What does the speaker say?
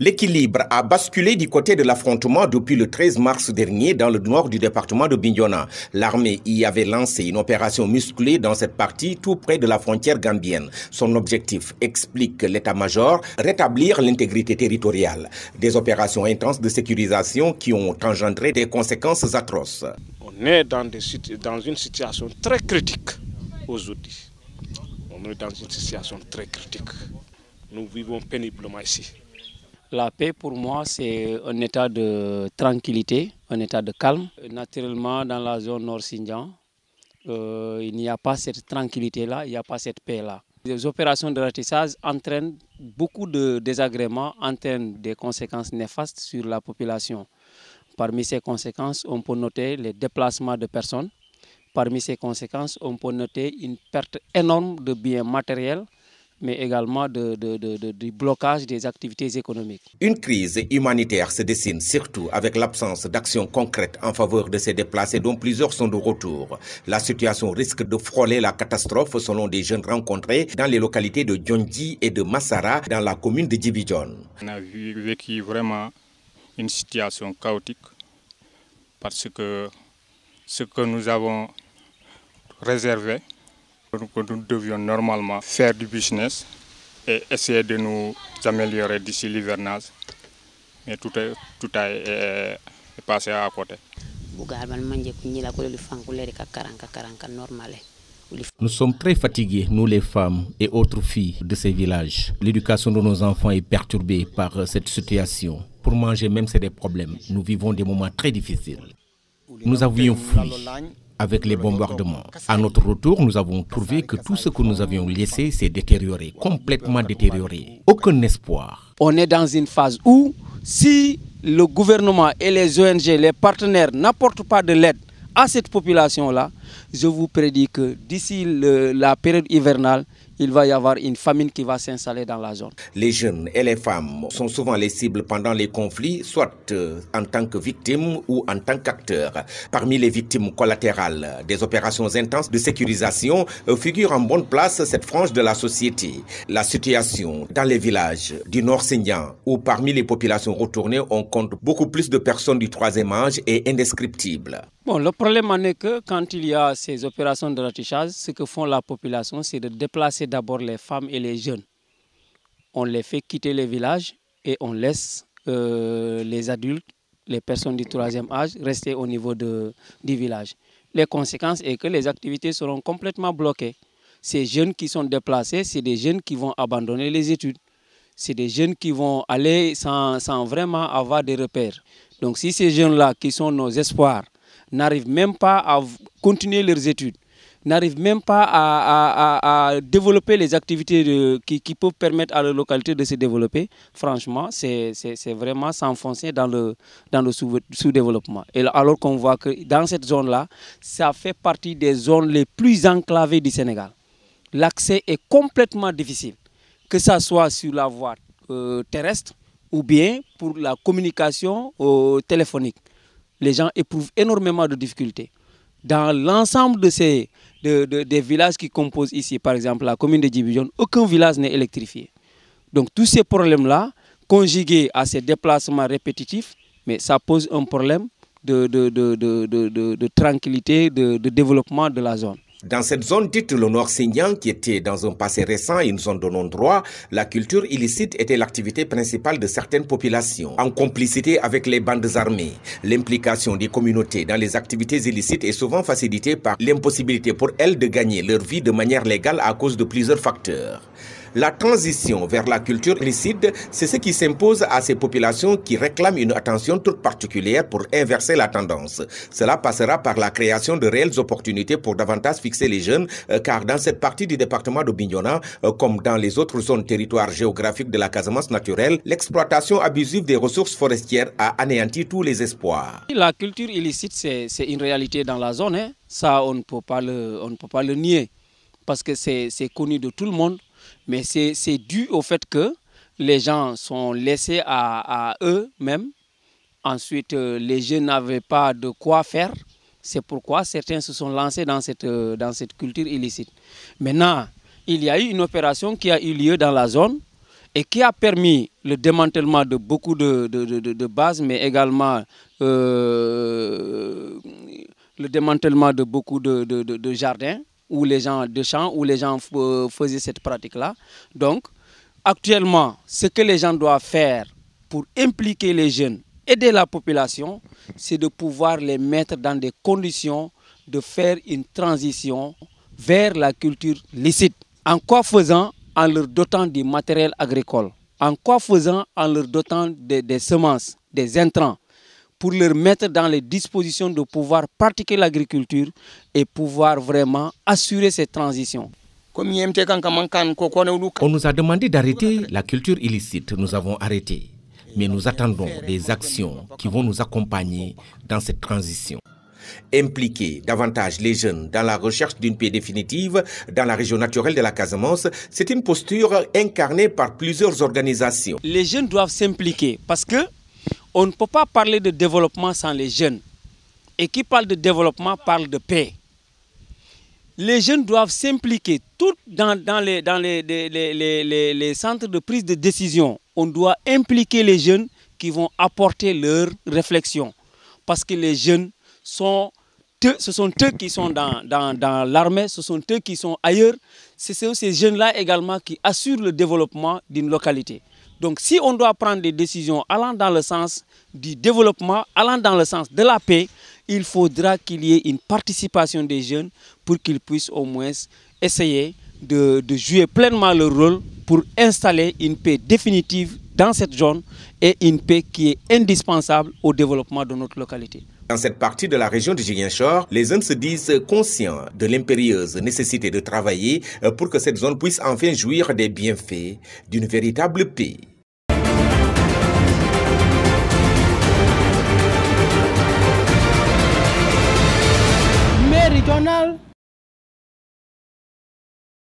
L'équilibre a basculé du côté de l'affrontement depuis le 13 mars dernier dans le nord du département de Bignona. L'armée y avait lancé une opération musclée dans cette partie tout près de la frontière gambienne. Son objectif, explique l'état-major, rétablir l'intégrité territoriale. Des opérations intenses de sécurisation qui ont engendré des conséquences atroces. On est dans, dans une situation très critique aujourd'hui. On est dans une situation très critique. Nous vivons péniblement ici. La paix, pour moi, c'est un état de tranquillité, un état de calme. Naturellement, dans la zone nord sindian euh, il n'y a pas cette tranquillité-là, il n'y a pas cette paix-là. Les opérations de ratissage entraînent beaucoup de désagréments, entraînent des conséquences néfastes sur la population. Parmi ces conséquences, on peut noter les déplacements de personnes. Parmi ces conséquences, on peut noter une perte énorme de biens matériels, mais également de, du blocage des activités économiques. Une crise humanitaire se dessine surtout avec l'absence d'actions concrètes en faveur de ces déplacés dont plusieurs sont de retour. La situation risque de frôler la catastrophe selon des jeunes rencontrés dans les localités de Djondi et de Massara dans la commune de Djibidjon. On a vu, vécu vraiment une situation chaotique parce que ce que nous avons réservé nous devions normalement faire du business et essayer de nous améliorer d'ici l'hivernage. Mais tout est, tout passé à côté. E. Nous sommes très fatigués, nous les femmes et autres filles de ces villages. L'éducation de nos enfants est perturbée par cette situation. Pour manger même, c'est des problèmes. Nous vivons des moments très difficiles. Nous avions fui avec les bombardements. À notre retour, nous avons trouvé que tout ce que nous avions laissé s'est détérioré, complètement détérioré. Aucun espoir. On est dans une phase où, si le gouvernement et les ONG, les partenaires n'apportent pas de l'aide à cette population-là, je vous prédis que d'ici la période hivernale, il va y avoir une famine qui va s'installer dans la zone. Les jeunes et les femmes sont souvent les cibles pendant les conflits, soit euh, en tant que victimes ou en tant qu'acteurs. Parmi les victimes collatérales des opérations intenses de sécurisation euh, figure en bonne place cette frange de la société. La situation dans les villages du Nord sénégal où parmi les populations retournées, on compte beaucoup plus de personnes du troisième âge, est indescriptible. Bon, le problème en est que quand il y a ces opérations de ratichage, ce que font la population, c'est de déplacer d'abord les femmes et les jeunes. On les fait quitter les villages et on laisse euh, les adultes, les personnes du troisième âge, rester au niveau de, du village. Les conséquences sont que les activités seront complètement bloquées. Ces jeunes qui sont déplacés, c'est des jeunes qui vont abandonner les études. C'est des jeunes qui vont aller sans, sans vraiment avoir des repères. Donc si ces jeunes-là, qui sont nos espoirs, n'arrivent même pas à continuer leurs études, n'arrivent même pas à, développer les activités qui, peuvent permettre à la localité de se développer, franchement, c'est vraiment s'enfoncer dans le, dans le sous-développement. alors qu'on voit que dans cette zone-là, ça fait partie des zones les plus enclavées du Sénégal. L'accès est complètement difficile, que ce soit sur la voie euh, terrestre ou bien pour la communication euh, téléphonique les gens éprouvent énormément de difficultés. Dans l'ensemble de ces, des villages qui composent ici, par exemple la commune de Djibijon, aucun village n'est électrifié. Donc tous ces problèmes-là, conjugués à ces déplacements répétitifs, mais ça pose un problème de, tranquillité, de développement de la zone. Dans cette zone dite le Nord Sénian, qui était dans un passé récent une zone de non-droit, la culture illicite était l'activité principale de certaines populations, en complicité avec les bandes armées. L'implication des communautés dans les activités illicites est souvent facilitée par l'impossibilité pour elles de gagner leur vie de manière légale à cause de plusieurs facteurs. La transition vers la culture illicite, c'est ce qui s'impose à ces populations qui réclament une attention toute particulière pour inverser la tendance. Cela passera par la création de réelles opportunités pour davantage fixer les jeunes, euh, car dans cette partie du département de Bignona, euh, comme dans les autres zones territoires géographiques de la casemance naturelle, l'exploitation abusive des ressources forestières a anéanti tous les espoirs. La culture illicite, c'est une réalité dans la zone. Hein, ça, on ne peut pas le, on ne peut pas le nier, parce que c'est connu de tout le monde. Mais c'est dû au fait que les gens sont laissés à, eux-mêmes. Ensuite, euh, les jeunes n'avaient pas de quoi faire. C'est pourquoi certains se sont lancés euh, dans cette, culture illicite. Maintenant, il y a eu une opération qui a eu lieu dans la zone et qui a permis le démantèlement de beaucoup de, de, bases, mais également euh, le démantèlement de beaucoup de jardins où les gens de où les gens euh, faisaient cette pratique-là. Donc, actuellement, ce que les gens doivent faire pour impliquer les jeunes, aider la population, c'est de pouvoir les mettre dans des conditions de faire une transition vers la culture licite. En quoi faisant En leur dotant du matériel agricole. En quoi faisant En leur dotant des semences, des intrants pour leur mettre dans les dispositions de pouvoir pratiquer l'agriculture et pouvoir vraiment assurer cette transition. On nous a demandé d'arrêter la culture illicite, nous avons arrêté. Mais nous attendons des actions qui vont nous accompagner dans cette transition impliquer davantage les jeunes dans la recherche d'une paix définitive dans la région naturelle de la Casamance, c'est une posture incarnée par plusieurs organisations. Les jeunes doivent s'impliquer parce que on ne peut pas parler de développement sans les jeunes. Et qui parle de développement parle de paix. Les jeunes doivent s'impliquer tout dans, les, centres de prise de décision. On doit impliquer les jeunes qui vont apporter leur réflexion. Parce que les jeunes sont ce sont eux qui sont dans, l'armée, ce sont eux qui sont ailleurs. Ce sont ces jeunes-là également qui assurent le développement d'une localité. Donc si on doit prendre des décisions allant dans le sens du développement, allant dans le sens de la paix, il faudra qu'il y ait une participation des jeunes pour qu'ils puissent au moins essayer de, jouer pleinement leur rôle pour installer une paix définitive dans cette zone et une paix qui est indispensable au développement de notre localité. Dans cette partie de la région de Giguinchor, les hommes se disent conscients de l'impérieuse nécessité de travailler euh, pour que cette zone puisse enfin jouir des bienfaits d'une véritable paix.